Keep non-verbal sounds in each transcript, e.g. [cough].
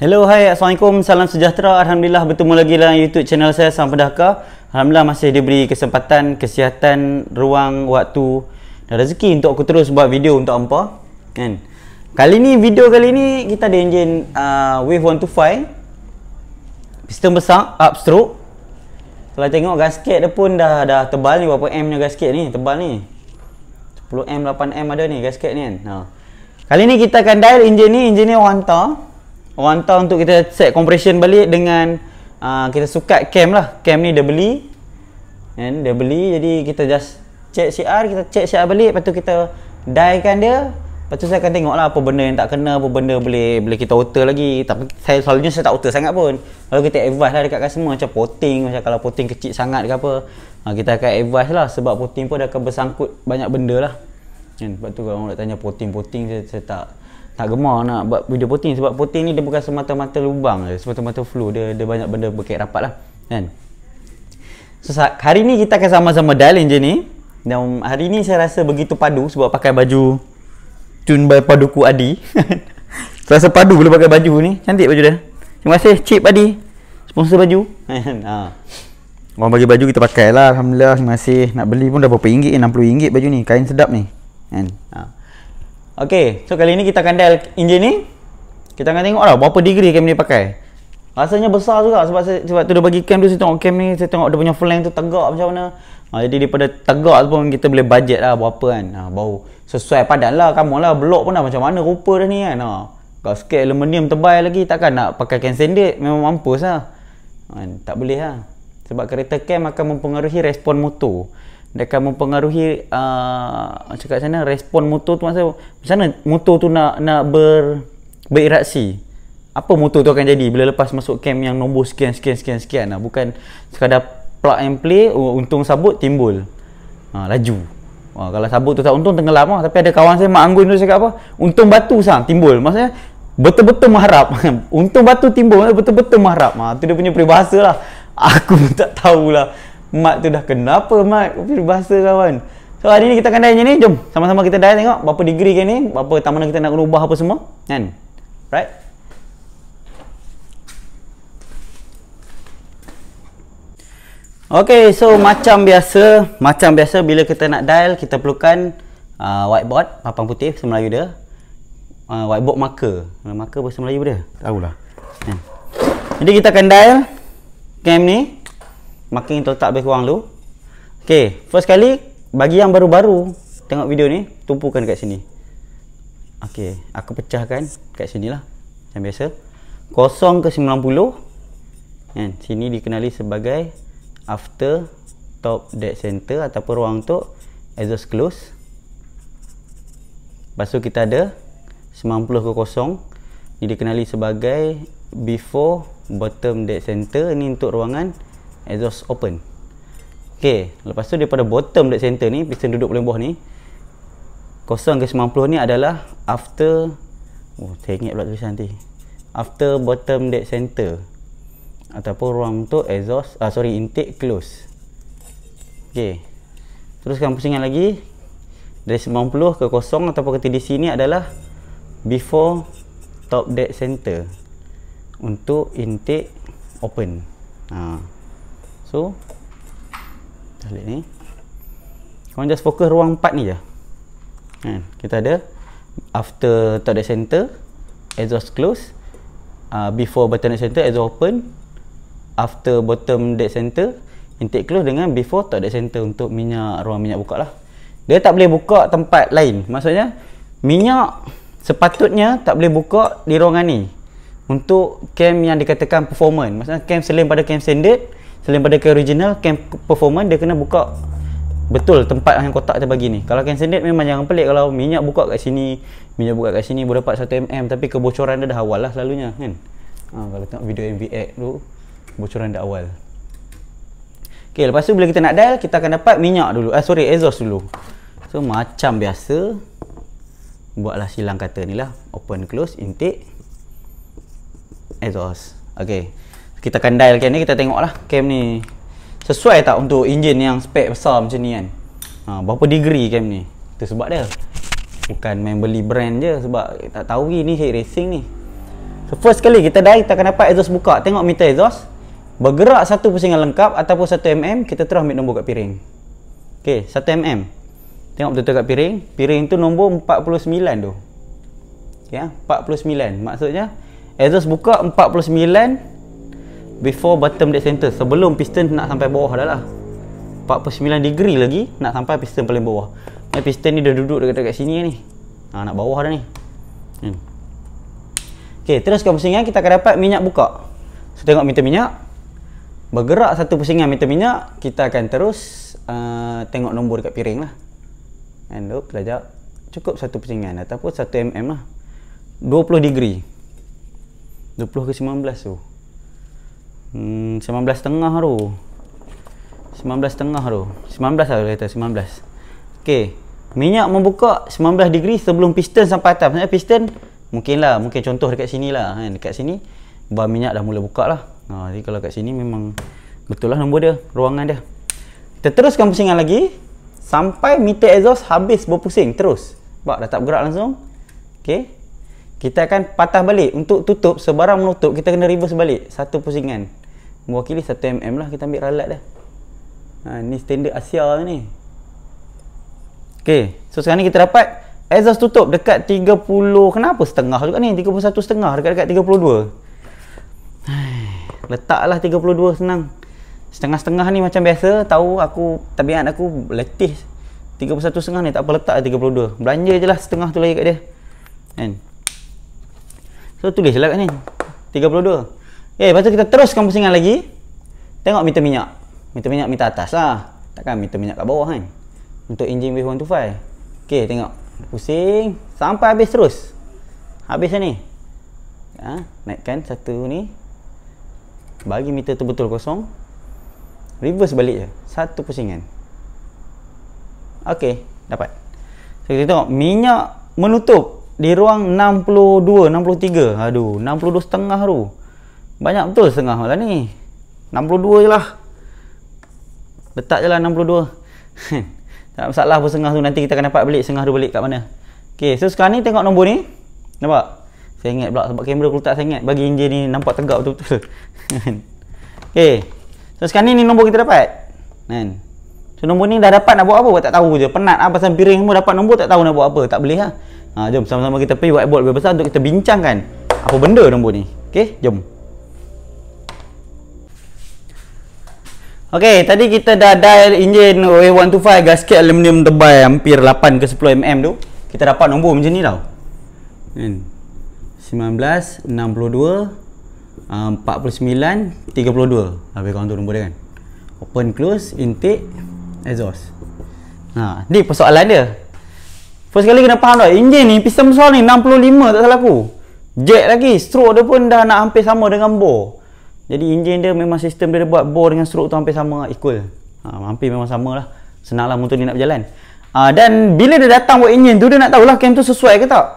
Hello, hai. Assalamualaikum. Salam sejahtera. Alhamdulillah bertemu lagi dalam YouTube channel saya, Sang Pedahka. Alhamdulillah masih diberi kesempatan, kesihatan, ruang, waktu dan rezeki untuk aku terus buat video untuk hampa. Kan? Kali ni, video kali ni kita ada enjin uh, Wave 125. Piston besar, upstroke. Kalau tengok gasket dia pun dah, dah tebal ni. Berapa M ni gasket ni? Tebal ni. 10M, 8M ada ni gasket ni kan? Ha. Kali ni kita akan dial enjin ni. Enjin ni orang hantar. Orang hantar untuk kita set compression balik dengan uh, Kita sukat cam lah Cam ni dia beli And dia beli jadi kita just Check CR, kita check CR balik Lepas tu kita die kan dia Lepas tu saya akan tengok lah apa benda yang tak kena Apa benda boleh boleh kita alter lagi Tapi saya selalunya saya tak alter sangat pun kalau kita advice lah dekat customer macam poting Macam kalau poting kecil sangat ke apa ah, Kita akan advice lah sebab poting pun dah akan bersangkut banyak benda lah Kan? Lepas tu kalau orang nak tanya poting-poting saya, saya tak tak gemar nak buat video poting sebab poting ni dia bukan semata-mata lubang je semata-mata flu dia ada banyak benda berkait rapat lah kan so hari ni kita akan sama-sama dalin je ni dan hari ni saya rasa begitu padu sebab pakai baju tun by paduku Adi [laughs] saya rasa padu boleh pakai baju ni cantik baju dia terima kasih Cip Adi sponsor baju [laughs] ha. orang bagi baju kita pakai lah Alhamdulillah terima kasih nak beli pun dah berapa ringgit ni RM60 baju ni kain sedap ni kan ha. Ok so kali ni kita akan dial engine ni Kita akan tengok lah berapa degree cam ni pakai Rasanya besar juga sebab, saya, sebab tu dia bagi cam tu saya tengok cam ni Saya tengok dia punya flank tu tegak macam mana ha, Jadi daripada tegak tu pun kita boleh budget lah berapa kan ha, Baru sesuai padan lah kamu lah blok pun dah macam mana rupa dah ni kan ha. Kau sikit aluminium tebal lagi takkan nak pakai cam standard memang mampus lah ha. Tak boleh lah ha. Sebab kereta cam akan mempengaruhi respon motor dia akan mempengaruhi uh, cakap sana respon motor tu masa macam mana motor tu nak nak ber beraksi apa motor tu akan jadi bila lepas masuk cam yang nombor sekian sekian sekian sekian lah bukan sekadar plug and play untung sabut timbul ha, laju ha, kalau sabut tu tak untung tenggelam lah tapi ada kawan saya Mak Anggun tu cakap apa untung batu sang timbul maksudnya betul-betul mengharap [laughs] untung batu timbul betul-betul mengharap ha, ah, tu dia punya peribahasa lah aku pun tak tahulah Mat tu dah kenapa Mat? Kau bahasa kawan. So hari ni kita akan dial ni. Jom sama-sama kita dial tengok berapa degree kan ni, berapa taman kita nak ubah apa semua. Kan? Right? Okay, so macam biasa, macam biasa bila kita nak dial, kita perlukan uh, whiteboard, papan putih, bahasa Melayu dia. Uh, whiteboard marker. Marker bahasa Melayu dia. lah. Kan? Jadi kita akan dial cam ni. Makin tu letak lebih kurang tu ok first kali bagi yang baru-baru tengok video ni tumpukan kat sini ok aku pecahkan kat sini lah macam biasa kosong ke 90 kan sini dikenali sebagai after top dead center ataupun ruang untuk exhaust close lepas tu kita ada 90 ke kosong ni dikenali sebagai before bottom dead center ni untuk ruangan exhaust open Okey, lepas tu daripada bottom dead center ni piston duduk paling bawah ni kosong ke 90 ni adalah after oh teringat pula tulisan nanti after bottom dead center ataupun ruang tu exhaust ah sorry intake close Okey, teruskan pusingan lagi dari 90 ke kosong ataupun ke TDC ni adalah before top dead center untuk intake open ha. So Talik ni Korang just fokus ruang 4 ni je kan? Kita ada After toilet center Exhaust close uh, Before bottom dead center Exhaust open After bottom dead center Intake close dengan before toilet center Untuk minyak ruang minyak buka lah Dia tak boleh buka tempat lain Maksudnya Minyak Sepatutnya tak boleh buka di ruangan ni Untuk cam yang dikatakan performance Maksudnya cam selain pada cam standard selain pada ke original camp performance dia kena buka betul tempat yang kotak dia bagi ni kalau camp standard memang jangan pelik kalau minyak buka kat sini minyak buka kat sini boleh dapat 1mm tapi kebocoran dia dah awal lah selalunya kan ha, kalau tengok video MVX tu bocoran dah awal ok lepas tu bila kita nak dial kita akan dapat minyak dulu ah sorry exhaust dulu so macam biasa buatlah silang kata ni lah open close intake exhaust Okay, kita akan dial cam ni kita tengoklah cam ni sesuai tak untuk enjin yang spek besar macam ni kan ha, berapa degree cam ni itu sebab dia bukan main beli brand je sebab tak tahu lagi ni head racing ni so first kali kita dial kita akan dapat exhaust buka tengok meter exhaust bergerak satu pusingan lengkap ataupun satu mm kita terus ambil nombor kat piring okay satu mm tengok betul-betul kat piring piring tu nombor 49 tu ok ya 49 maksudnya exhaust buka 49 before bottom dead center sebelum piston nak sampai bawah dah lah 49 degree lagi nak sampai piston paling bawah dan piston ni dah duduk dekat, dekat sini ni ha, nak bawah dah ni hmm. ok teruskan pusingan kita akan dapat minyak buka so tengok meter minyak bergerak satu pusingan meter minyak kita akan terus uh, tengok nombor dekat piring lah and oops lajak cukup satu pusingan ataupun 1 mm lah 20 degree 20 ke 19 tu so hmm, 19 tengah tu 19 tengah tu 19 lah boleh kata 19 ok minyak membuka 19 degree sebelum piston sampai atas maksudnya piston mungkin lah mungkin contoh dekat sini lah kan dekat sini bar minyak dah mula buka lah ha, jadi kalau kat sini memang betul lah nombor dia ruangan dia kita teruskan pusingan lagi sampai meter exhaust habis berpusing terus sebab dah tak bergerak langsung ok kita akan patah balik untuk tutup sebarang menutup kita kena reverse balik satu pusingan mewakili 1mm lah kita ambil ralat dah ha, ni standard Asia ni ok so sekarang ni kita dapat exhaust tutup dekat 30 kenapa setengah juga ni 31 setengah dekat-dekat 32 letaklah 32 senang setengah-setengah ni macam biasa tahu aku tabiat aku letih 31 setengah ni tak apa letak 32 belanja je lah setengah tu lagi kat dia kan so tulis lah kat ni 32 Eh, lepas tu kita teruskan pusingan lagi. Tengok meter minyak. Meter minyak meter atas lah. Takkan meter minyak kat bawah kan? Untuk enjin wave 125. Okay, tengok. Pusing. Sampai habis terus. Habis ni. Ha, naikkan satu ni. Bagi meter tu betul kosong. Reverse balik je. Satu pusingan. Okay, dapat. So, kita tengok. Minyak menutup di ruang 62, 63. Aduh, 62 setengah tu. Banyak betul setengah malam ni. 62 je lah. Letak je lah 62. [laughs] tak masalah pun setengah tu. Nanti kita akan dapat balik setengah tu balik kat mana. Okay, so sekarang ni tengok nombor ni. Nampak? Saya ingat pula sebab kamera aku tak saya ingat bagi injil ni nampak tegak betul-betul. [laughs] okay. So sekarang ni ni nombor kita dapat. Kan? So nombor ni dah dapat nak buat apa? Tak tahu je. Penat lah pasal piring semua dapat nombor tak tahu nak buat apa. Tak boleh lah. Ha, jom sama-sama kita pergi whiteboard lebih besar untuk kita bincangkan apa benda nombor ni. Okay, jom. Okey, tadi kita dah dial enjin OA125 gasket aluminium tebal hampir 8 ke 10 mm tu. Kita dapat nombor macam ni tau. Kan. 19 62 49 32. Habis kau tu nombor dia kan. Open close intake exhaust. Ha, ni persoalan dia. First kali kena faham tau, enjin ni piston besar ni 65 tak salah aku. Jet lagi, stroke dia pun dah nak hampir sama dengan bore. Jadi enjin dia memang sistem dia, dia buat bore dengan stroke tu hampir sama equal. Ha, hampir memang sama lah. Senang lah motor ni nak berjalan. Ha, dan bila dia datang buat enjin tu, dia nak tahulah cam tu sesuai ke tak.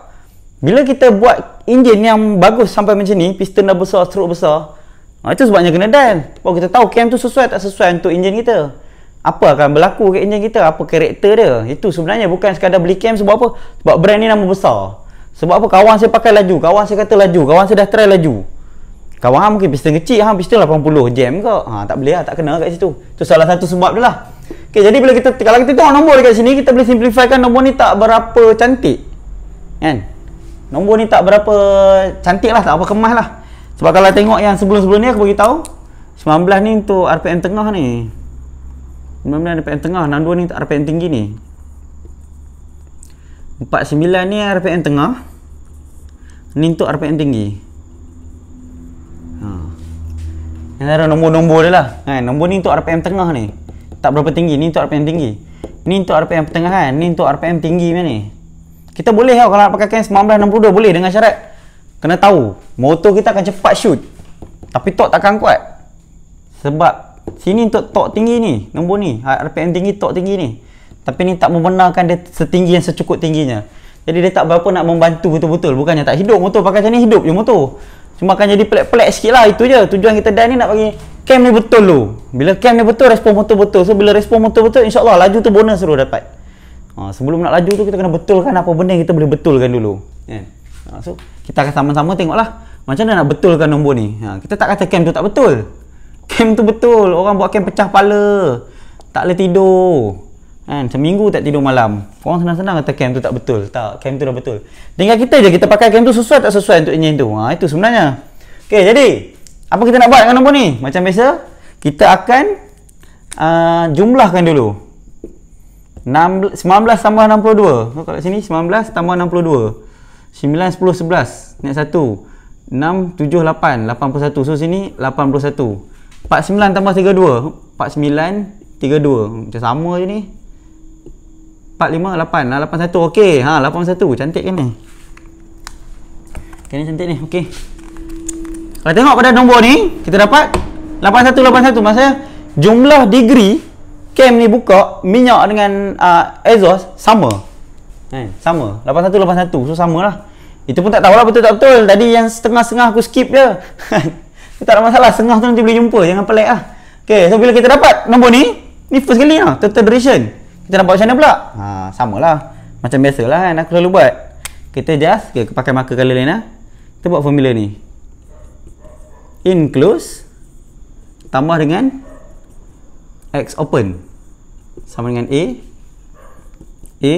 Bila kita buat enjin yang bagus sampai macam ni, piston dah besar, stroke besar. Ha, itu sebabnya kena dial. Sebab kita tahu cam tu sesuai tak sesuai untuk enjin kita. Apa akan berlaku ke enjin kita? Apa karakter dia? Itu sebenarnya bukan sekadar beli cam sebab apa? Sebab brand ni nama besar. Sebab apa kawan saya pakai laju, kawan saya kata laju, kawan saya dah try laju. Kawan hang mungkin piston kecil hang piston 80 jam ke. Ha tak boleh lah tak kena kat situ. Tu salah satu sebab dia lah. Okey jadi bila kita kalau kita tengok nombor dekat sini kita boleh simplifykan nombor ni tak berapa cantik. Kan? Nombor ni tak berapa cantik lah tak apa kemas lah. Sebab kalau tengok yang sebelum-sebelum ni aku bagi tahu 19 ni untuk RPM tengah ni. 19 RPM tengah, 62 ni RPM tinggi ni. 49 ni RPM tengah. Ni untuk RPM tinggi. Antara nombor-nombor dia lah kan? Nombor ni untuk RPM tengah ni Tak berapa tinggi Ni untuk RPM tinggi Ni untuk RPM tengah kan Ni untuk RPM tinggi macam ni Kita boleh tau Kalau nak pakai kain 1962 Boleh dengan syarat Kena tahu Motor kita akan cepat shoot Tapi tok takkan kuat Sebab Sini untuk tok tinggi ni Nombor ni ha, RPM tinggi tok tinggi ni Tapi ni tak membenarkan dia Setinggi yang secukup tingginya Jadi dia tak berapa nak membantu betul-betul Bukannya tak hidup motor Pakai macam ni hidup je motor Cuma akan jadi pelik-pelik sikit lah Itu je Tujuan kita dan ni nak bagi Cam ni betul tu Bila cam ni betul Respon motor betul So bila respon motor betul InsyaAllah laju tu bonus tu dapat ha, Sebelum nak laju tu Kita kena betulkan apa benda kita boleh betulkan dulu yeah. Kan? Ha, so kita akan sama-sama tengok lah Macam mana nak betulkan nombor ni ha, Kita tak kata cam tu tak betul Cam tu betul Orang buat cam pecah pala Tak boleh tidur Kan, seminggu tak tidur malam. Orang senang-senang kata cam tu tak betul. Tak, cam tu dah betul. Tinggal kita je kita pakai cam tu sesuai tak sesuai untuk engine tu. Ha, itu sebenarnya. Okay, jadi apa kita nak buat dengan nombor ni? Macam biasa, kita akan uh, jumlahkan dulu. 19 tambah 62. Oh, kalau sini 19 tambah 62. 9, 10, 11. Naik 1. 6, 7, 8. 81. So sini 81. 49 tambah 32. 49, 32. Macam sama je ni. 458 lah 81 okey ha 81 cantik kan ni okay, ni cantik ni okey kalau tengok pada nombor ni kita dapat 8181 maksudnya jumlah degree cam ni buka minyak dengan uh, exhaust sama kan sama 8181 so samalah itu pun tak tahu lah betul tak betul tadi yang setengah-setengah aku skip je [laughs] tak ada masalah setengah tu nanti boleh jumpa jangan pelik ah. okay, so bila kita dapat nombor ni ni first kali lah total duration kita nak buat macam mana pula? Ha, sama lah. Macam biasalah kan aku selalu buat. Kita just ke okay, pakai marker color lain lah. Kita buat formula ni. In close tambah dengan X open sama dengan A A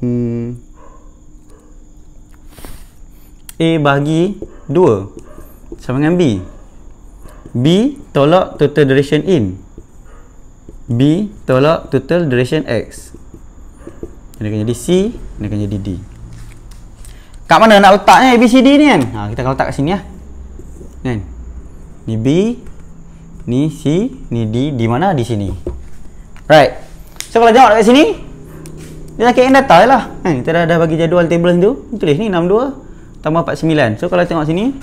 hmm, A bagi 2 sama dengan B B tolak total duration in B tolak total duration X Dia akan jadi C Dia akan jadi D Kat mana nak letak ni D ni kan ha, Kita akan letak kat sini lah kan? Ni B Ni C Ni D Di mana? Di sini Right So kalau jawab kat sini Dia nak kain data je lah kan? Kita dah, dah bagi jadual table tu Tulis ni 62 Tambah 49 So kalau tengok sini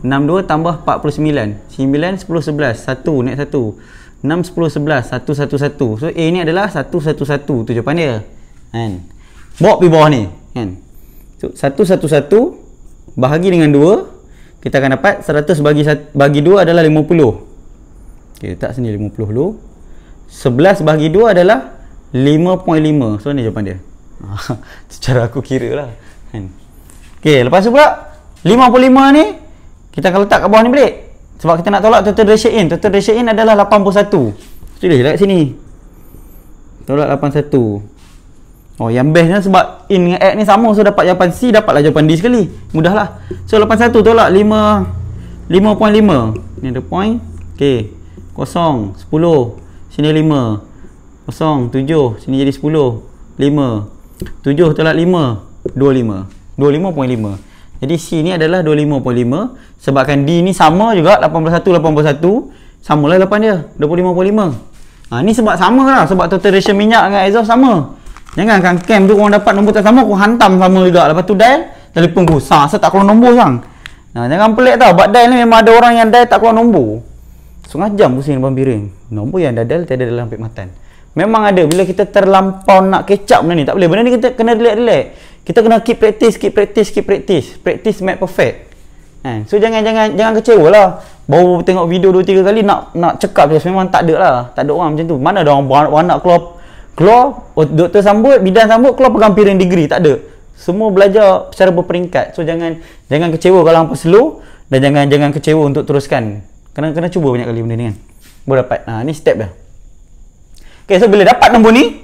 62 tambah 49 9, 10, 11 1, naik 1 6, 10, 11, 1, 1, 1 So A ni adalah 1, 1, 1 Tu jawapan dia kan? Bawa pergi bawah ni kan? So 1, 1, 1 Bahagi dengan 2 Kita akan dapat 100 bagi, bagi 2 adalah 50 Okay, letak sini 50 dulu 11 bahagi 2 adalah 5.5 So ni jawapan dia Secara [laughs] aku kira lah kan? Okay, lepas tu pula 55 ni Kita akan letak kat bawah ni balik sebab kita nak tolak total ratio in. Total ratio in adalah 81. Tulis lah kat sini. Tolak 81. Oh yang bestnya sebab in dengan add ni sama. So dapat jawapan C dapatlah jawapan D sekali. Mudahlah. So 81 tolak 5. 5.5. Ni ada point. Okay. Kosong. 10. Sini 5. Kosong. 7. Sini jadi 10. 5. 7 tolak 5. 25. 25.5. 25. 25. Jadi C ni adalah 25.5 sebabkan D ni sama juga 81 81 lah lepas dia 25.5. Ha ni sebab sama lah sebab total ratio minyak dengan exhaust sama. Jangan kan cam tu orang dapat nombor tak sama aku hantam sama juga lepas tu dial telefon aku sah saya tak keluar nombor sang. Ha, jangan pelik tau buat dial ni memang ada orang yang dial tak keluar nombor. Sungai jam pusing depan piring. Nombor yang dah dial tak ada dalam pemakmatan. Memang ada bila kita terlampau nak kecap benda ni tak boleh. Benda ni kita kena relax-relax kita kena keep practice keep practice keep practice practice make perfect kan so jangan jangan jangan kecewa lah baru tengok video 2 3 kali nak nak cekap je memang tak ada lah tak ada orang macam tu mana dah orang anak keluar keluar oh, doktor sambut bidan sambut keluar pegang piring degree tak ada semua belajar secara berperingkat so jangan jangan kecewa kalau hangpa slow dan jangan jangan kecewa untuk teruskan kena kena cuba banyak kali benda ni kan baru dapat ha, ni step dah Okay, so bila dapat nombor ni,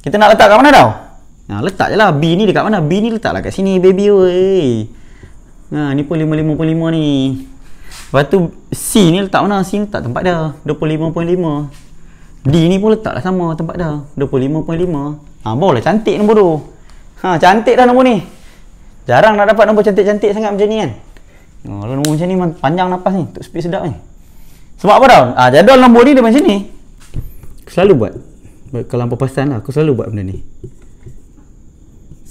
kita nak letak kat mana tau? Ha, letak je lah B ni dekat mana B ni letak lah kat sini baby oi. Ha, ni pun 55.5 ni lepas tu C ni letak mana C ni letak tempat dah 25.5 D ni pun letak lah sama tempat dah 25.5 ha, boleh cantik nombor tu ha, cantik dah nombor ni jarang nak dapat nombor cantik-cantik sangat macam ni kan ha, nombor macam ni panjang nafas ni untuk speed sedap ni sebab apa tau ha, jadual nombor ni dia macam ni aku selalu buat kalau apa pasal lah aku selalu buat benda ni 10 40 15 45 uh, 20 50 25 55 30 60 35 65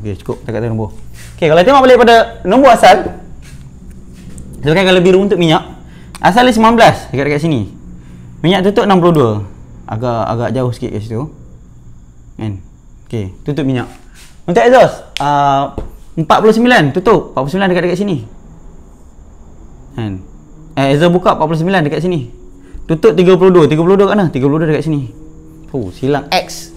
okey cukup tak kata nombor okey kalau tengok balik pada nombor asal sebabkan kalau lebih untuk minyak asal dia 19 dekat dekat sini minyak tutup 62 agak agak jauh sikit kat situ kan okey tutup minyak untuk exhaust uh, 49 tutup 49 dekat dekat sini kan eh Ezra buka 49 dekat sini tutup 32 32 kat mana 32 dekat sini oh silang X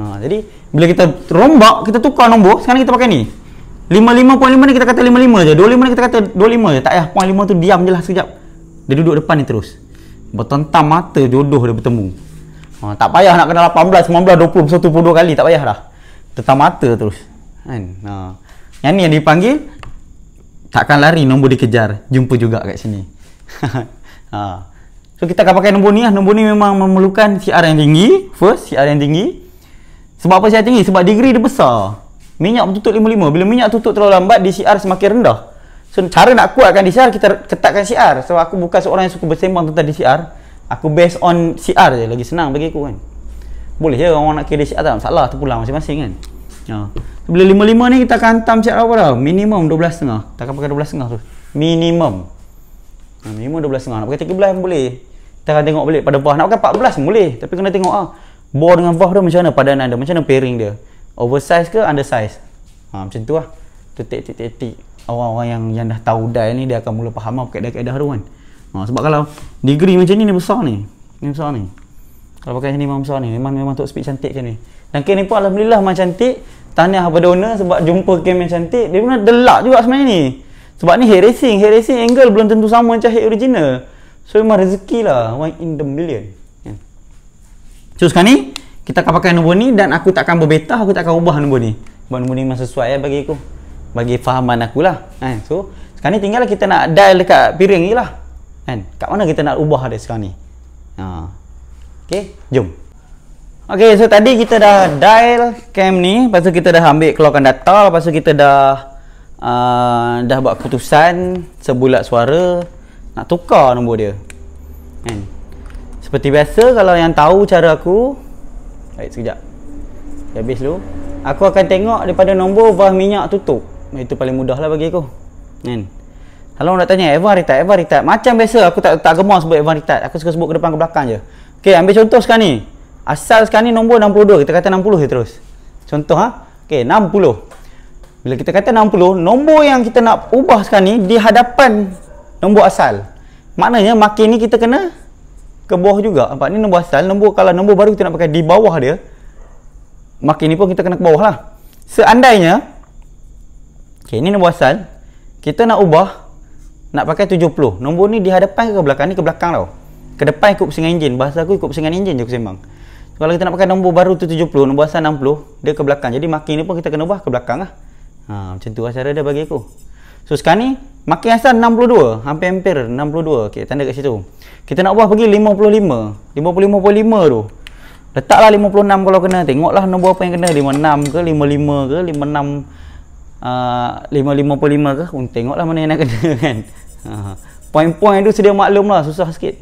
ha, jadi bila kita rombak kita tukar nombor sekarang kita pakai ni 55.5 ni kita kata 55 je 25 ni kita kata 25 je tak payah 0.5 tu diam je lah sekejap dia duduk depan ni terus bertentang mata jodoh dia bertemu ha, tak payah nak kena 18, 19, 20, 21, 22 kali tak payah dah tentang mata terus kan ha. Yang ni yang dipanggil takkan lari nombor dikejar. Jumpa juga kat sini. [laughs] ha. So kita akan pakai nombor ni lah. Nombor ni memang memerlukan CR yang tinggi. First CR yang tinggi. Sebab apa CR tinggi? Sebab degree dia besar. Minyak tutup 55. Bila minyak tutup terlalu lambat, di DCR semakin rendah. So cara nak kuatkan DCR, kita ketatkan CR. Sebab so, aku bukan seorang yang suka bersembang tentang di DCR. Aku based on CR je. Lagi senang bagi aku kan. Boleh je ya, orang nak kira DCR tak? Salah tu pula masing-masing kan. Ya. Bila 55 ni kita akan hantam siap apa tau? Minimum 12 setengah. Kita akan pakai 12 setengah tu. Minimum. Ha, minimum 12 setengah. Nak pakai 13 pun boleh. Kita akan tengok balik pada bah. Nak pakai 14 pun boleh. Tapi kena tengok ah. Ha. Bor dengan bah dia macam mana padanan dia? Macam mana pairing dia? Oversize ke undersize? Ha, macam tu lah. titik. tetik, tetik. Orang-orang yang yang dah tahu dai ni dia akan mula faham apa lah kaedah-kaedah tu kan. Ha, sebab kalau degree macam ni ni besar ni. Ni besar ni. Kalau pakai ni memang besar ni. Memang memang tu speed cantik macam ni. Dan kini pun Alhamdulillah memang cantik tahniah kepada owner sebab jumpa game yang cantik dia pun ada luck juga sebenarnya ni sebab ni head racing head racing angle belum tentu sama macam head original so memang rezeki lah one in the million ya. so sekarang ni kita akan pakai nombor ni dan aku tak akan berbetah aku tak akan ubah nombor ni buat nombor ni memang sesuai eh, bagi aku bagi fahaman aku lah eh, so sekarang ni tinggal kita nak dial dekat piring ni lah kan kat mana kita nak ubah dia sekarang ni ha. Okay, jom. Okey, so tadi kita dah dial cam ni, lepas tu kita dah ambil keluarkan data, lepas tu kita dah uh, dah buat keputusan sebulat suara nak tukar nombor dia. Kan? Seperti biasa kalau yang tahu cara aku, baik sekejap. Dia habis dulu. Aku akan tengok daripada nombor bah minyak tutup. Itu paling mudah lah bagi aku. Kan? Kalau orang nak tanya, Evan retard, Evan retard. Macam biasa aku tak tak gemar sebut Evan retard. Aku suka sebut ke depan ke belakang je. Okey, ambil contoh sekarang ni. Asal sekarang ni nombor 62 Kita kata 60 je terus Contoh ha Okay 60 Bila kita kata 60 Nombor yang kita nak ubah sekarang ni Di hadapan nombor asal Maknanya makin ni kita kena Ke bawah juga Nampak ni nombor asal Nombor kalau nombor baru kita nak pakai di bawah dia Makin ni pun kita kena ke bawah lah Seandainya Okay ni nombor asal Kita nak ubah Nak pakai 70 Nombor ni di hadapan ke, belakang ni ke belakang tau ke depan ikut pusingan enjin. Bahasa aku ikut pusingan enjin je aku sembang. Kalau kita nak pakai nombor baru tu 70, nombor asal 60, dia ke belakang. Jadi marking ni pun kita kena ubah ke belakang lah. Ha, macam tu lah cara dia bagi aku. So sekarang ni, marking asal 62. Hampir-hampir 62. Okay, tanda kat situ. Kita nak ubah pergi 55. 55.5 tu. Letaklah 56 kalau kena. Tengoklah nombor apa yang kena. 56 ke, 55 ke, 56... Uh, 5.55 ke pun tengoklah mana yang nak kena [laughs] kan uh, point-point tu sedia maklum lah susah sikit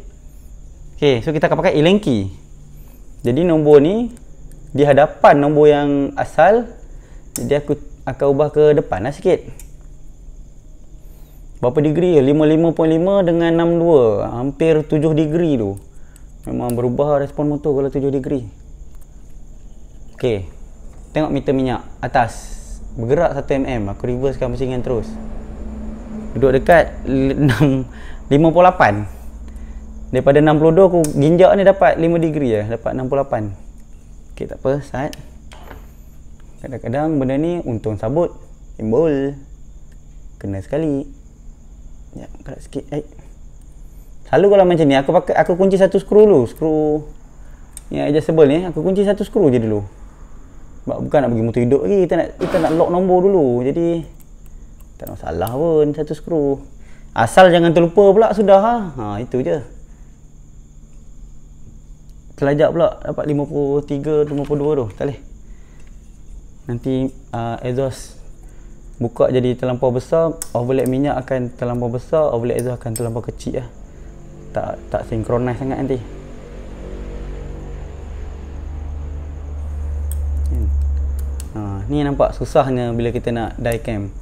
okay so kita akan pakai elenki jadi nombor ni di hadapan nombor yang asal jadi aku akan ubah ke depan lah sikit berapa degree 55.5 dengan 62 hampir 7 degree tu memang berubah respon motor kalau 7 degree ok tengok meter minyak atas bergerak 1mm aku reversekan pusingan terus duduk dekat 6, 58 58 Daripada 62 aku ginjak ni dapat 5 degree lah. Dapat 68. Okay tak apa Sat. Kadang-kadang benda ni untung sabut. Timbul. Kena sekali. Ya, kerak sikit. Eh. Selalu kalau macam ni aku pakai aku kunci satu skru dulu. Skru yang adjustable ni eh. aku kunci satu skru je dulu. Sebab bukan nak bagi motor hidup lagi kita nak kita nak lock nombor dulu. Jadi tak ada masalah pun satu skru. Asal jangan terlupa pula sudah ha. Ha itu je kelajak pula dapat 53 52 tu tak boleh nanti uh, exhaust buka jadi terlampau besar overlap minyak akan terlampau besar overlap exhaust akan terlampau kecil lah tak tak synchronize sangat nanti Ha, ni nampak susahnya bila kita nak die cam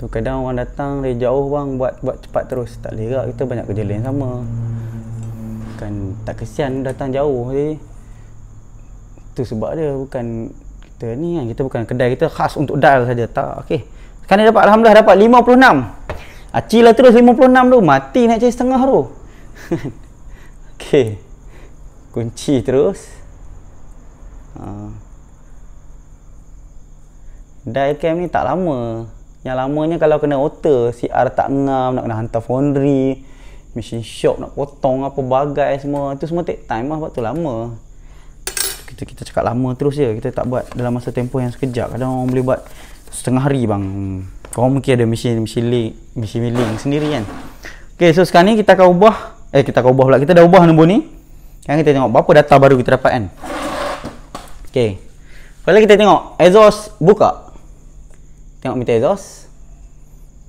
tu kadang orang datang dari jauh bang buat buat cepat terus tak lerak kita banyak kerja lain sama bukan tak kesian datang jauh jadi tu sebab dia bukan kita ni kan kita bukan kedai kita khas untuk dal saja tak okey sekarang dapat alhamdulillah dapat 56 Acil lah terus 56 tu mati nak cari setengah tu [laughs] okey kunci terus ha. Dai cam ni tak lama Yang lamanya kalau kena otor CR tak ngam Nak kena hantar foundry mesin shop nak potong apa bagai semua itu semua take time lah sebab tu lama kita kita cakap lama terus je kita tak buat dalam masa tempoh yang sekejap kadang orang boleh buat setengah hari bang kau mungkin ada mesin mesin link mesin milling sendiri kan okey so sekarang ni kita akan ubah eh kita akan ubah pula kita dah ubah nombor ni kan kita tengok berapa data baru kita dapat kan okey kalau kita tengok exhaust buka tengok meter exhaust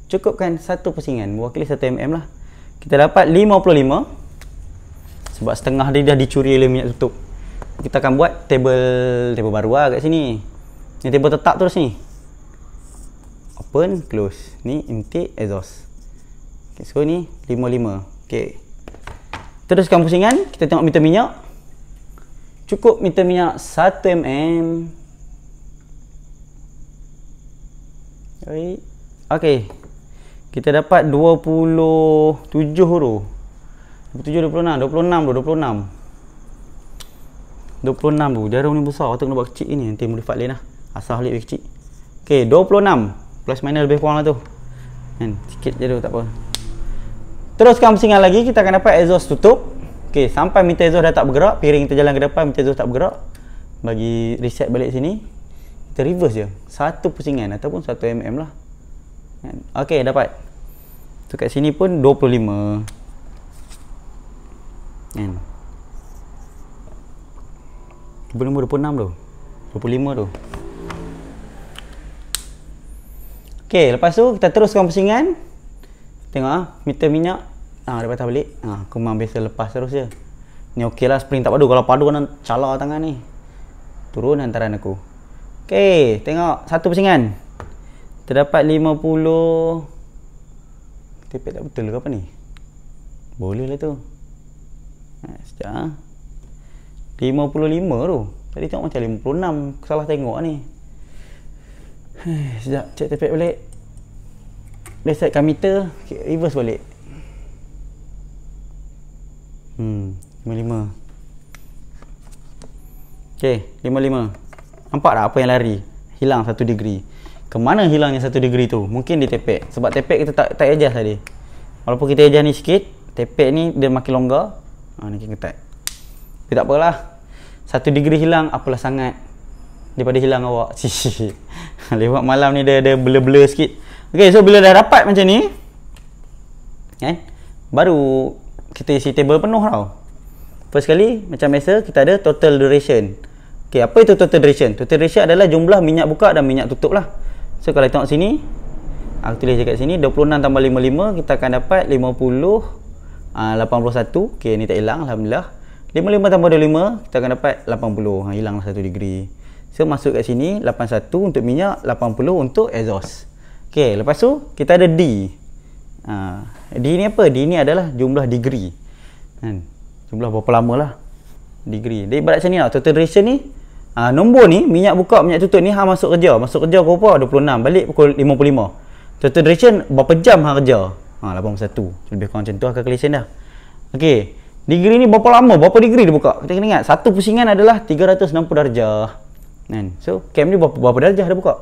cukupkan satu pusingan mewakili 1 mm lah kita dapat 55 sebab setengah dia dah dicuri oleh minyak tutup kita akan buat table table baru lah kat sini ni table tetap terus ni open close ni intake exhaust okay, so ni 55 okay. teruskan pusingan kita tengok meter minyak cukup meter minyak 1mm Okay kita dapat 27 tu 27 26 26 tu 26 26 tu jarum ni besar kata kena buat kecil ni nanti boleh fatlin lah asah lebih kecil ok 26 plus minus lebih kurang lah tu kan sikit je tu tak apa teruskan pusingan lagi kita akan dapat exhaust tutup ok sampai minta exhaust dah tak bergerak piring kita jalan ke depan minta exhaust tak bergerak bagi reset balik sini kita reverse je satu pusingan ataupun satu mm lah kan? ok dapat So kat sini pun 25 kan. Belum 26 tu. 25 tu. Okey, lepas tu kita teruskan pusingan. Tengok ah, meter minyak. Ah, dapat tak balik. Ah, aku memang biasa lepas terus je. Ni okeylah spring tak padu. Kalau padu kan calar tangan ni. Turun hantaran aku. Okey, tengok satu pusingan. Terdapat 50 tipek tak betul ke apa ni boleh lah tu ha, sekejap ha? Ah. 55 tu tadi tengok macam 56 salah tengok lah ni [sighs] sekejap cek tipek balik reset kan meter reverse balik hmm 55 ok 55 nampak tak apa yang lari hilang 1 degree kemana hilangnya satu degree tu mungkin di tepek sebab tepek kita tak tak adjust tadi walaupun kita adjust ni sikit tepek ni dia makin longgar ha, ni kita ketat tapi tak apalah satu degree hilang apalah sangat daripada hilang awak [laughs] lewat malam ni dia ada blur-blur sikit ok so bila dah dapat macam ni kan baru kita isi table penuh tau first kali macam biasa kita ada total duration ok apa itu total duration total duration adalah jumlah minyak buka dan minyak tutup lah So kalau tengok sini aku tulis je kat sini 26 tambah 55 kita akan dapat 50 uh, 81 ok ni tak hilang Alhamdulillah 55 tambah 25 kita akan dapat 80 ha, hilanglah 1 degree so masuk kat sini 81 untuk minyak 80 untuk exhaust ok lepas tu kita ada D ha, D ni apa? D ni adalah jumlah degree ha, jumlah berapa lama lah degree dia ibarat macam ni lah total ratio ni Ha, nombor ni minyak buka minyak tutup ni hang masuk kerja masuk kerja pukul berapa 26 balik pukul 55 total duration berapa jam hang kerja ha, 81 lebih kurang macam tu lah calculation dah ok degree ni berapa lama berapa degree dia buka kita kena ingat satu pusingan adalah 360 darjah kan so cam ni berapa, berapa darjah dia buka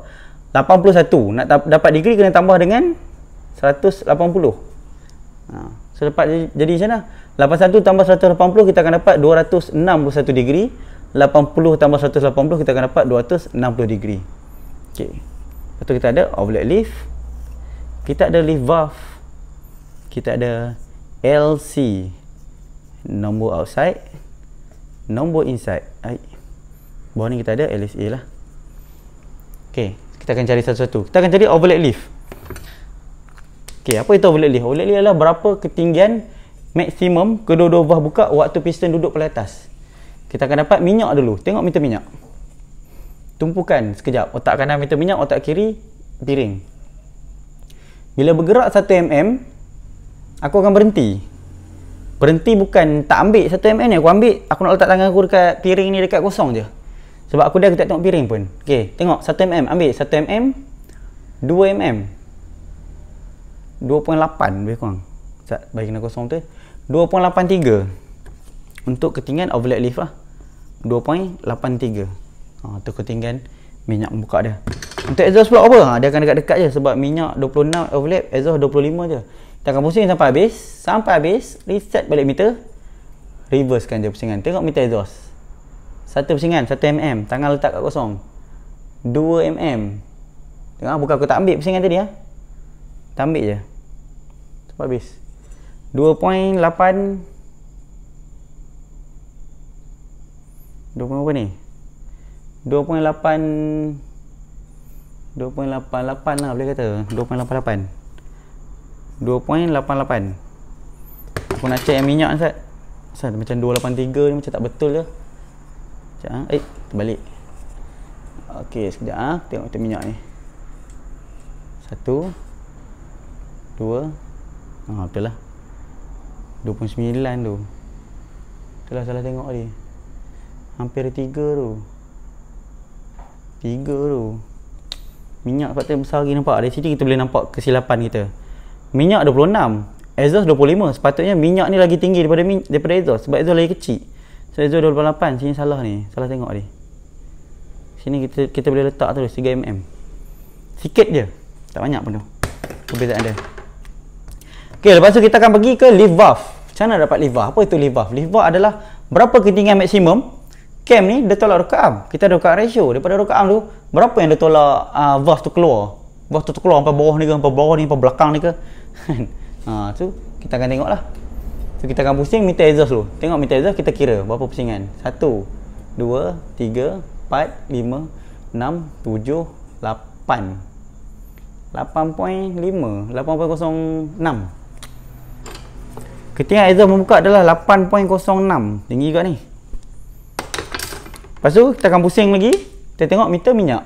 81 nak dapat degree kena tambah dengan 180 ha, so dapat jadi, jadi macam mana 81 tambah 180 kita akan dapat 261 degree 80 tambah 180 kita akan dapat 260 degree ok lepas tu kita ada oblet leaf kita ada leaf valve kita ada LC nombor outside nombor inside Ay. bawah ni kita ada LSA lah ok kita akan cari satu-satu kita akan cari oblet leaf ok apa itu oblet leaf oblet leaf adalah berapa ketinggian maksimum kedua-dua buka waktu piston duduk pelatas kita akan dapat minyak dulu tengok meter minyak tumpukan sekejap otak kanan meter minyak otak kiri piring bila bergerak 1mm aku akan berhenti berhenti bukan tak ambil 1mm ni aku ambil aku nak letak tangan aku dekat piring ni dekat kosong je sebab aku dah aku tak tengok piring pun Okay. tengok 1mm ambil 1mm 2mm 2.8 lebih kurang sekejap bagi kena kosong tu 2.83 untuk ketinggian overlap lift lah 2.83 ha, tu ketinggian minyak buka dia untuk exhaust pula apa? Ha, dia akan dekat-dekat je sebab minyak 26 overlap exhaust 25 je kita akan pusing sampai habis sampai habis reset balik meter reverse kan je pusingan tengok meter exhaust satu pusingan 1mm tangan letak kat kosong 2mm tengok ah, buka aku tak ambil pusingan tadi ha? tak ambil je sampai habis 2.8 2 point apa ni 2 point 8 2.88 lah boleh kata 2.88 2.88 aku nak check yang minyak ni Ustaz macam 283 ni macam tak betul ke macam ah. ha? eh terbalik ok sekejap ah ha? tengok kita minyak ni 1 Satu, 2 ha, ah, betul lah 2.9 tu Itulah salah tengok tadi hampir tiga tu tiga tu minyak sebab besar lagi nampak dari sini kita boleh nampak kesilapan kita minyak 26 exhaust 25 sepatutnya minyak ni lagi tinggi daripada min- daripada exhaust sebab exhaust lagi kecil so exhaust 28 sini salah ni salah tengok ni sini kita kita boleh letak terus 3mm sikit je tak banyak pun tu perbezaan dia ok lepas tu kita akan pergi ke lift valve macam mana dapat lift valve apa itu lift valve lift valve adalah berapa ketinggian maksimum cam ni dia tolak rukaam kita ada rukaam ratio daripada rukaam tu berapa yang dia tolak uh, ah, valve tu keluar valve tu, tu keluar sampai bawah ni ke sampai bawah ni sampai belakang ni ke ha, [laughs] tu kita akan tengok lah so, kita akan pusing meter exhaust tu tengok meter exhaust kita kira berapa pusingan Satu, dua, tiga, empat, 1 2 3 lapan, 5 6 7 8 kosong enam. ketinggian exhaust membuka adalah lapan point kosong enam. tinggi juga ni Lepas tu kita akan pusing lagi. Kita tengok meter minyak.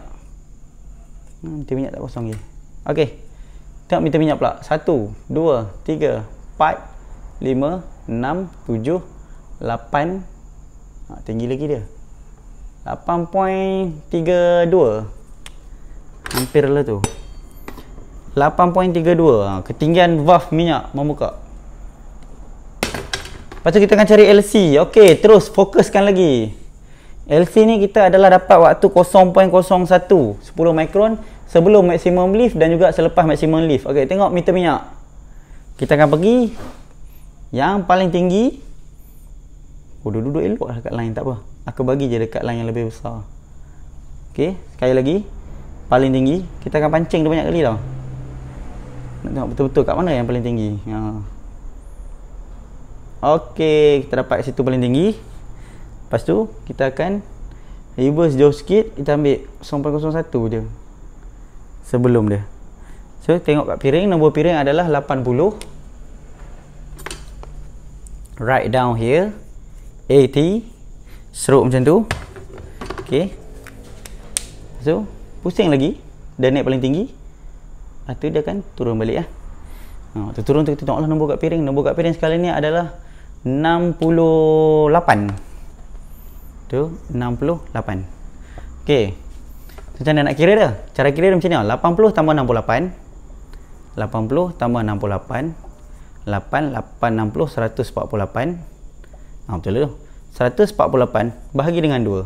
Hmm, meter minyak tak kosong lagi. Okey. Tengok meter minyak pula. 1 2 3 4 lima, enam, tujuh, lapan. Ha, tinggi lagi dia. Lapan tiga dua. Hampir lah tu Lapan tiga dua. Ha, ketinggian valve minyak membuka Lepas tu kita akan cari LC Ok terus fokuskan lagi LC ni kita adalah dapat waktu 0.01 10 mikron sebelum maximum lift dan juga selepas maximum lift ok tengok meter minyak kita akan pergi yang paling tinggi oh duduk-duduk elok lah kat line tak apa aku bagi je dekat line yang lebih besar ok sekali lagi paling tinggi kita akan pancing dia banyak kali tau nak tengok betul-betul kat mana yang paling tinggi ha. ok kita dapat situ paling tinggi Lepas tu kita akan reverse jauh sikit kita ambil 0.01 je sebelum dia. So tengok kat piring nombor piring adalah 80. Write down here 80 stroke macam tu. Okey. So pusing lagi dan naik paling tinggi. Lepas tu dia akan turun balik ah. Ha, tu turun tu kita tengoklah nombor kat piring. Nombor kat piring sekali ni adalah 68 tu 68 ok macam mana nak kira dia cara kira dia macam ni 80 tambah 68 80 tambah 68 8 8 60 148 ha, betul lah tu 148 bahagi dengan 2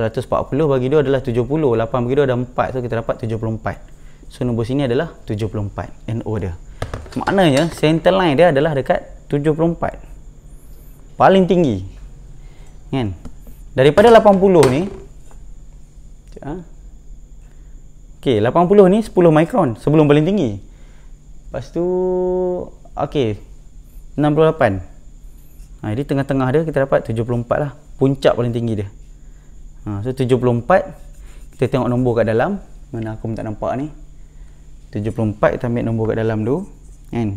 140 bagi 2 adalah 70 8 bagi 2 ada 4 so kita dapat 74 so nombor sini adalah 74 NO dia maknanya center line dia adalah dekat 74 paling tinggi kan daripada 80 ni ya. ok 80 ni 10 mikron sebelum paling tinggi lepas tu ok 68 ha, jadi tengah-tengah dia kita dapat 74 lah puncak paling tinggi dia ha, so 74 kita tengok nombor kat dalam mana aku tak nampak ni 74 kita ambil nombor kat dalam tu kan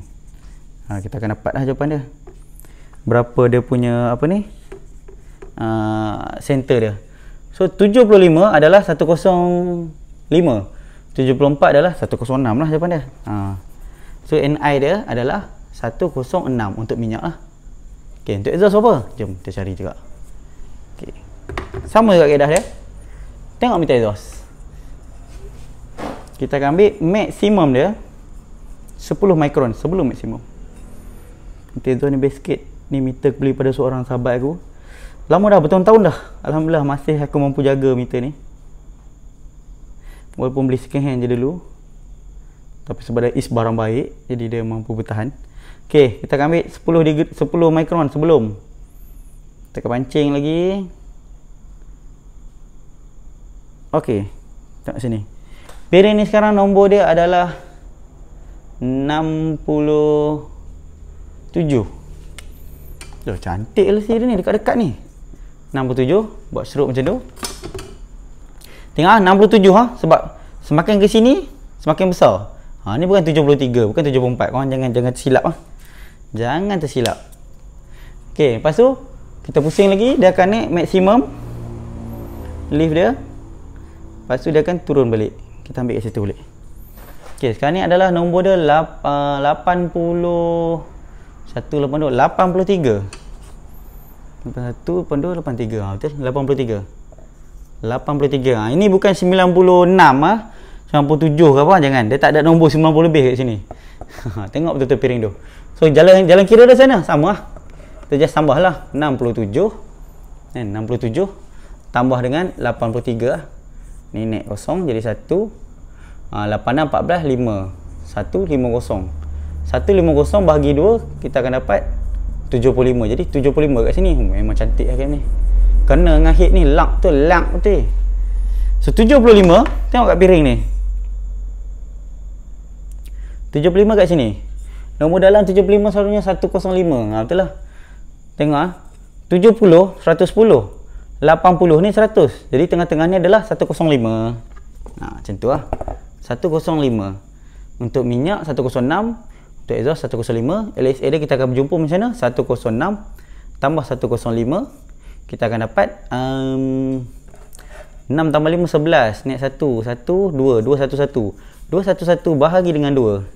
ha, kita akan dapat lah jawapan dia berapa dia punya apa ni Ah, center dia so 75 adalah 105 74 adalah 106 lah jawapan dia ha. so NI dia adalah 106 untuk minyak lah Okay, untuk exhaust apa? jom kita cari juga ok sama juga kaedah dia tengok meter exhaust kita akan ambil maksimum dia 10 mikron sebelum maksimum meter exhaust ni basket ni meter beli pada seorang sahabat aku Lama dah, bertahun-tahun dah. Alhamdulillah masih aku mampu jaga meter ni. Walaupun beli second hand je dulu. Tapi sebenarnya is barang baik. Jadi dia mampu bertahan. Okay, kita akan ambil 10, digri, 10 mikron sebelum. Kita akan pancing lagi. Okay. Tengok sini. Beri ni sekarang nombor dia adalah 67. Loh, cantik LC lah dia ni dekat-dekat ni. 67 buat serup macam tu tengah 67 ha sebab semakin ke sini semakin besar ha ni bukan 73 bukan 74 kau jangan jangan tersilap ha. jangan tersilap okey lepas tu kita pusing lagi dia akan naik maksimum lift dia lepas tu dia akan turun balik kita ambil kat situ balik okey sekarang ni adalah nombor dia 80 182 83 83 ha, ha, ini bukan 96 ah ha? 97 ke apa jangan dia tak ada nombor 90 lebih kat sini ha, tengok betul-betul piring tu so jalan jalan kira dah sana sama ah kita just tambahlah 67 eh, 67 tambah dengan 83 ah nenek kosong jadi 1 ha, 8 14 5 1 5 0 1 5 0 bahagi 2 kita akan dapat 75 jadi 75 kat sini memang cantik lah kat ni kena dengan head ni lock tu lock tu so 75 tengok kat piring ni 75 kat sini nombor dalam 75 selalunya 105 ha, betul lah tengok 70 110 80 ni 100 jadi tengah-tengah ni adalah 105 ha, macam tu lah 105 untuk minyak 106 untuk exhaust 105 LSA dia kita akan berjumpa macam mana 106 tambah 105 kita akan dapat um, 6 tambah 5 11 net 1 1 2 211 211 bahagi dengan 2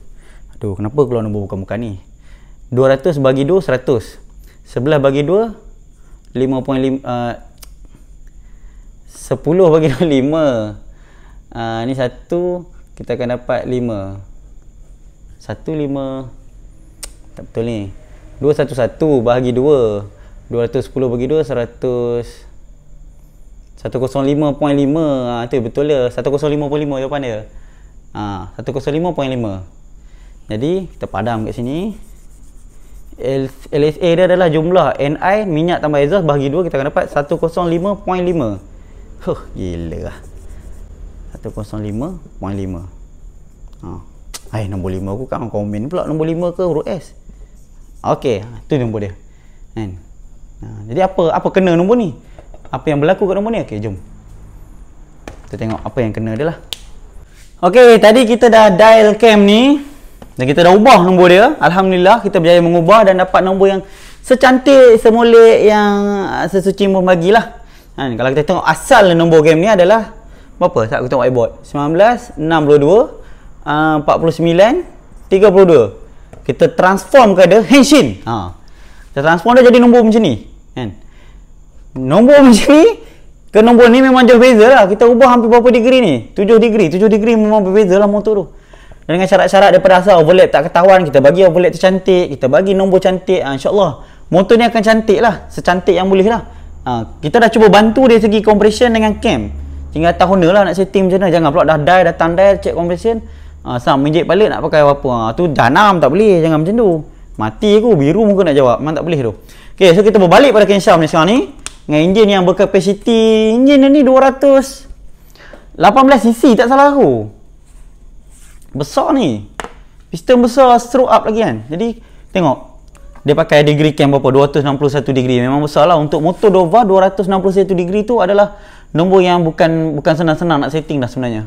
aduh kenapa keluar nombor bukan-bukan ni 200 bagi 2 100 sebelah bagi 2 5.5 uh, 10 bagi 2 5 uh, ni 1 kita akan dapat 5 satu lima tak betul ni dua satu satu bahagi dua dua ratus sepuluh bagi dua seratus satu kosong lima poin lima itu ah, betul dia satu kosong lima poin lima jawapan dia ha, satu kosong lima poin lima jadi kita padam kat sini LSA dia adalah jumlah NI minyak tambah exhaust bahagi 2 kita akan dapat 105.5 huh gila lah 105.5 ha. Huh. Eh nombor 5 aku kan komen pula nombor 5 ke huruf S. Okey, tu nombor dia. Kan? Ha, jadi apa apa kena nombor ni? Apa yang berlaku kat nombor ni? Okey, jom. Kita tengok apa yang kena dia lah. Okey, tadi kita dah dial cam ni dan kita dah ubah nombor dia. Alhamdulillah kita berjaya mengubah dan dapat nombor yang secantik semolek yang ah, sesuci mu bagilah. Ha, kan? kalau kita tengok asal nombor game ni adalah berapa? Saat kita tengok whiteboard. 1962 uh, 49 32 kita transformkan dia henshin ha kita transform dia jadi nombor macam ni kan nombor [laughs] macam ni ke nombor ni memang jauh beza lah kita ubah hampir berapa degree ni 7 degree 7 degree memang berbeza lah motor tu dan dengan syarat-syarat daripada asal overlap tak ketahuan kita bagi overlap cantik. kita bagi nombor cantik ha, insyaAllah motor ni akan cantik lah secantik yang boleh lah ha, kita dah cuba bantu dari segi compression dengan cam tinggal tahun lah nak setting macam mana jangan pula dah die datang die check compression Ha, ah, sang menjek palit nak pakai apa-apa. Ha, tu danam tak boleh. Jangan macam tu. Mati aku. Biru muka nak jawab. Memang tak boleh tu. Okay. So kita berbalik pada kainsyam ni sekarang ni. Dengan enjin yang berkapasiti. Enjin ni 200. 18cc tak salah aku. Besar ni. Piston besar. Stroke up lagi kan. Jadi tengok. Dia pakai degree cam berapa? 261 degree. Memang besar lah. Untuk motor Dova 261 degree tu adalah nombor yang bukan bukan senang-senang nak setting dah sebenarnya.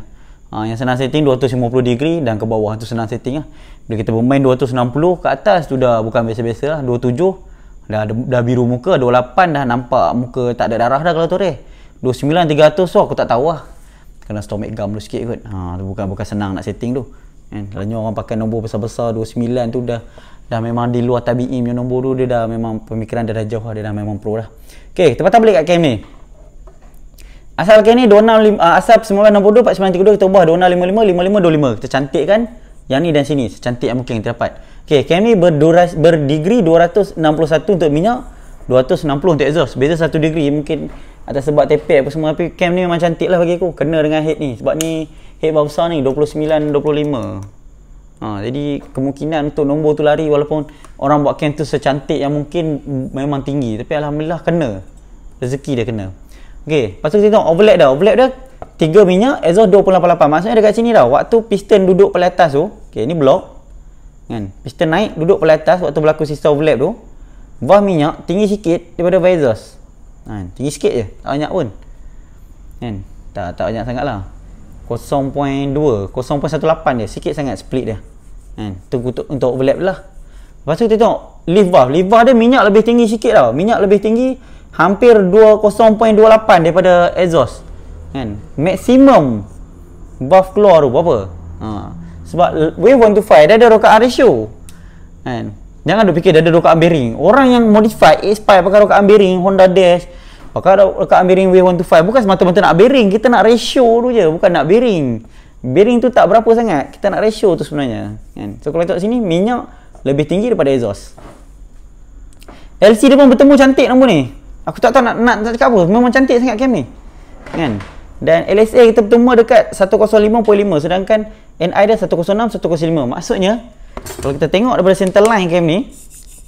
Ha, yang senang setting 250 degree dan ke bawah tu senang setting lah. Bila kita bermain 260 ke atas tu dah bukan biasa-biasa lah. 27 dah, dah biru muka. 28 dah nampak muka tak ada darah dah kalau tu reh. 29, 300 tu so aku tak tahu lah. Kena stomach gum tu sikit kot. Ha, tu bukan, bukan senang nak setting tu. Kan? ni orang pakai nombor besar-besar 29 tu dah dah memang di luar tabi'i punya nombor tu. Dia dah memang pemikiran dia dah jauh lah. Dia dah memang pro lah. Okay, tempatan balik kat camp ni. Asal kini ni 265, uh, ah, asal 9624932 ubah 2655 5525 kita cantik kan? Yang ni dan sini secantik yang mungkin kita dapat. Okey, kami berduras berdegree 261 untuk minyak, 260 untuk exhaust. Beza 1 degree mungkin ada sebab tepek apa semua tapi cam ni memang cantik lah bagi aku kena dengan head ni sebab ni head bau besar ni 29-25 ha, jadi kemungkinan untuk nombor tu lari walaupun orang buat cam tu secantik yang mungkin memang tinggi tapi Alhamdulillah kena rezeki dia kena Okey, lepas tu kita tengok overlap dah. Overlap dia 3 minyak exhaust 2.88. Maksudnya dekat sini dah waktu piston duduk pelat atas tu. Okey, ni blok. Kan? Piston naik duduk pelat atas waktu berlaku sistem overlap tu. Vah minyak tinggi sikit daripada vah exhaust. Kan? Tinggi sikit je. Tak banyak pun. Kan? Tak tak banyak sangatlah. 0.2, 0.18 je. Sikit sangat split dia. Kan? Tu untuk untuk overlap lah. Lepas tu kita tengok lift valve. Lift valve dia minyak lebih tinggi sikit tau. Minyak lebih tinggi hampir 20.28 daripada exhaust kan maksimum buff keluar tu berapa ha. sebab wave 1 to 5 dia ada rokaan ratio kan jangan duk fikir dia ada rokaan bearing orang yang modify X5 pakai rokaan bearing Honda Dash pakai rokaan bearing wave 1 to 5 bukan semata-mata nak bearing kita nak ratio tu je bukan nak bearing bearing tu tak berapa sangat kita nak ratio tu sebenarnya kan so kalau tengok sini minyak lebih tinggi daripada exhaust LC dia pun bertemu cantik nombor ni Aku tak tahu nak, nak, nak cakap apa Memang cantik sangat camp ni Kan Dan LSA kita bertemu dekat 105.5 Sedangkan NI dia 106, 105 Maksudnya Kalau kita tengok daripada center line camp ni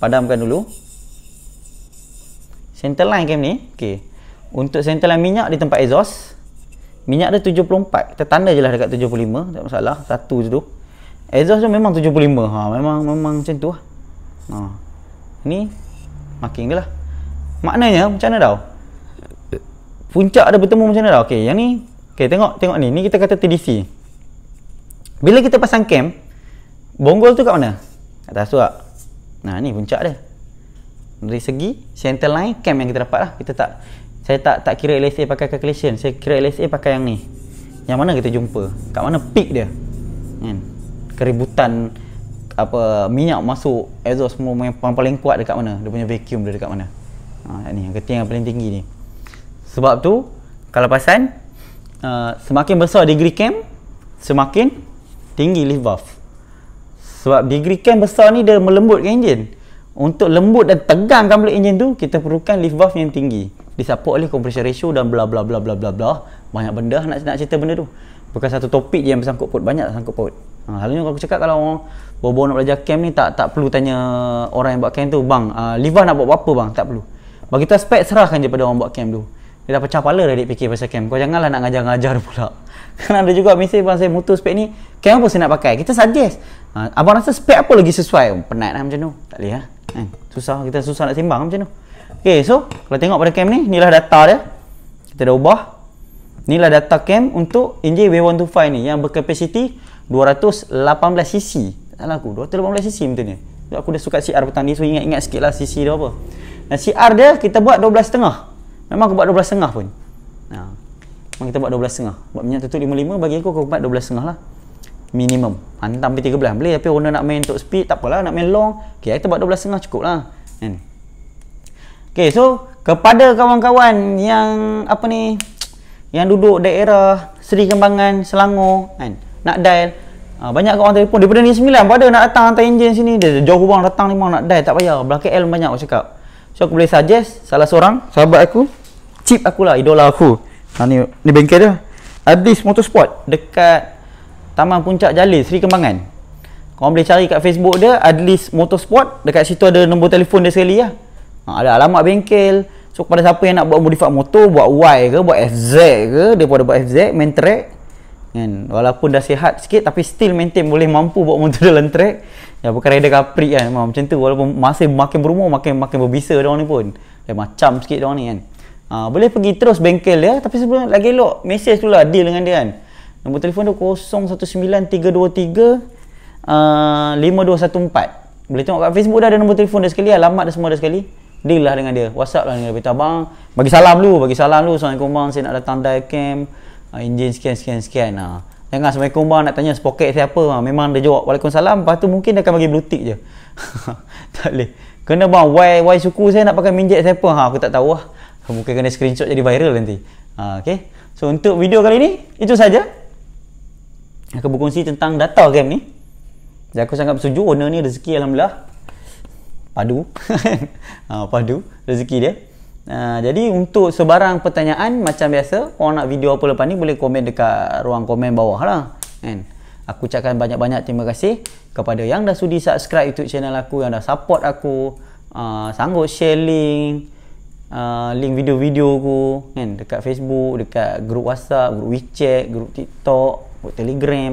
Padamkan dulu Center line camp ni Okey. Untuk center line minyak di tempat exhaust Minyak dia 74 Kita tanda je lah dekat 75 Tak masalah Satu je tu Exhaust tu memang 75 ha, Memang memang macam tu lah ha. Ni Marking dia lah Maknanya macam mana tau? Puncak ada bertemu macam mana tau? Okey, yang ni okey tengok tengok ni. Ni kita kata TDC. Bila kita pasang cam, bonggol tu kat mana? Atas tu tak? Nah, ni puncak dia. Dari segi center line cam yang kita dapat lah. Kita tak saya tak tak kira LSA pakai calculation. Saya kira LSA pakai yang ni. Yang mana kita jumpa? Kat mana peak dia? Kan? Keributan apa minyak masuk exhaust semua yang paling kuat dekat mana? Dia punya vacuum dia dekat mana? ha, ni, yang keting yang paling tinggi ni sebab tu kalau pasan uh, semakin besar degree cam semakin tinggi lift valve sebab degree cam besar ni dia melembutkan enjin untuk lembut dan tegangkan pula enjin tu kita perlukan lift valve yang tinggi disupport oleh compression ratio dan bla bla bla bla bla bla banyak benda nak nak cerita benda tu bukan satu topik je yang bersangkut paut banyak sangkut paut ha, halnya kalau aku cakap kalau orang bobo nak belajar cam ni tak tak perlu tanya orang yang buat cam tu bang uh, lift valve nak buat apa bang tak perlu bagi kita spek serahkan je pada orang buat camp tu. Dia dah pecah kepala dah dia fikir pasal camp. Kau janganlah nak ngajar-ngajar pula. [laughs] Kan ada juga mesej bang saya mutu spek ni. Camp apa saya nak pakai? Kita suggest. Ha, abang rasa spek apa lagi sesuai? Oh, penat lah macam tu. Tak boleh lah. Ha? susah. Kita susah nak sembang macam tu. Okay so kalau tengok pada camp ni. Inilah data dia. Kita dah ubah. Inilah data camp untuk NJ W125 ni. Yang berkapasiti 218 cc. Tak salah aku. 218 cc betul ni. Aku dah suka CR petang ni. So ingat-ingat sikit lah cc dia apa. Dan CR dia kita buat 12 setengah. Memang aku buat 12 setengah pun. Ha. Memang kita buat 12 setengah. Buat minyak tutup 55 bagi aku aku buat 12 setengah lah. Minimum. Hantam sampai 13. Boleh tapi owner nak main untuk speed tak apalah nak main long. Okey kita buat 12 setengah cukup lah. Kan. Okey so kepada kawan-kawan yang apa ni yang duduk daerah Seri Kembangan, Selangor kan nak dial Uh, banyak orang telefon daripada ni 9 pada nak datang hantar enjin sini dia jauh orang datang ni mau nak dial tak payah belakang L banyak orang cakap So aku boleh suggest salah seorang sahabat aku, chip aku lah, idola aku. Ha ni ni bengkel dia. Adis Motorsport dekat Taman Puncak Jalil, Seri Kembangan. Kau boleh cari kat Facebook dia Adlis Motorsport dekat situ ada nombor telefon dia sekali lah. Ha, ada alamat bengkel. So kepada siapa yang nak buat modifikasi motor, buat Y ke, buat FZ ke, dia pun ada buat FZ, main track. Kan? Walaupun dah sihat sikit tapi still maintain boleh mampu buat motor [laughs] dalam track. Ya bukan rider kaprik kan. Memang macam tu walaupun masih makin berumur makin makin berbisa dia orang ni pun. Ya, macam sikit dia orang ni kan. Ha, boleh pergi terus bengkel dia tapi sebelum lagi elok mesej tu lah deal dengan dia kan. Nombor telefon dia 019323 uh, 5214. Boleh tengok kat Facebook dah ada nombor telefon dia sekali, alamat lah, dia semua dah sekali. Deal lah dengan dia. WhatsApp lah dengan dia. Abang, bagi salam dulu. Bagi salam dulu. Assalamualaikum bang. Saya nak datang dive camp. Uh, ah, engine scan, scan, scan. Uh. Ah. Dengar Assalamualaikum bang nak tanya sepoket siapa bang. Ha, memang dia jawab Waalaikumsalam Lepas tu mungkin dia akan bagi blue tick je [laughs] Tak boleh Kena bang why, why suku saya nak pakai minjet siapa ha, Aku tak tahu lah [laughs] Mungkin kena screenshot jadi viral nanti ha, okay. So untuk video kali ni Itu saja. Aku berkongsi tentang data game ni Dan aku sangat bersetuju owner ni rezeki Alhamdulillah Padu [laughs] ha, Padu rezeki dia Ha, jadi untuk sebarang pertanyaan macam biasa korang nak video apa lepas ni boleh komen dekat ruang komen bawah lah kan aku ucapkan banyak-banyak terima kasih kepada yang dah sudi subscribe youtube channel aku yang dah support aku uh, sanggup share link Uh, link video-video aku kan dekat Facebook, dekat grup WhatsApp, grup WeChat, grup TikTok, grup Telegram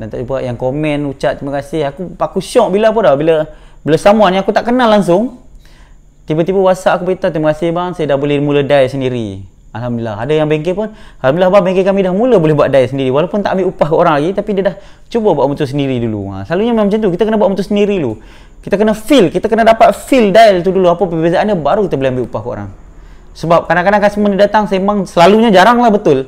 dan tak lupa yang komen ucap terima kasih. Aku aku syok bila apa dah bila bila someone yang aku tak kenal langsung Tiba-tiba WhatsApp aku beritahu terima kasih bang saya dah boleh mula dai sendiri. Alhamdulillah. Ada yang bengkel pun alhamdulillah bang bengkel kami dah mula boleh buat dai sendiri walaupun tak ambil upah orang lagi tapi dia dah cuba buat motor sendiri dulu. Ha selalunya memang macam tu. Kita kena buat motor sendiri dulu. Kita kena feel, kita kena dapat feel dial tu dulu apa perbezaannya baru kita boleh ambil upah orang. Sebab kadang-kadang customer ni datang sembang selalunya jaranglah betul.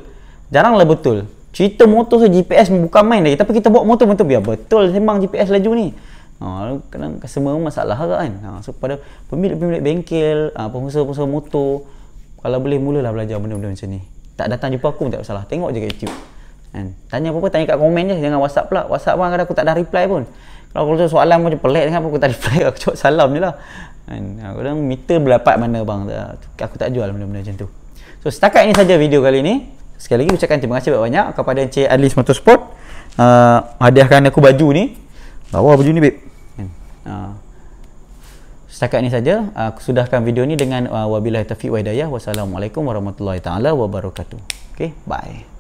Jaranglah betul. Cerita motor saja GPS bukan main lagi tapi kita buat motor-motor biar ya, betul sembang GPS laju ni. Ha, kadang customer pun masalah agak kan. Ha, so pada pemilik-pemilik bengkel, ha, pengusaha-pengusaha motor, kalau boleh mulalah belajar benda-benda macam ni. Tak datang jumpa aku pun tak salah. Tengok je kat YouTube. Kan. Tanya apa-apa, tanya kat komen je. Jangan WhatsApp pula. WhatsApp pun kadang aku tak ada reply pun. Kalau aku rasa soalan macam pelik dengan apa, aku tak [laughs] reply. Aku cakap salam je lah. Kan. Aku ha, kadang meter berdapat mana bang. Aku tak jual benda-benda macam tu. So setakat ini saja video kali ni. Sekali lagi ucapkan terima kasih banyak-banyak kepada Encik Adlis Motorsport. Uh, hadiahkan aku baju ni Lawa baju ni, babe. Kan? Uh, ha. setakat ni saja, aku sudahkan video ni dengan uh, wabillahi taufiq wa hidayah. Wassalamualaikum warahmatullahi taala wabarakatuh. Okay, bye.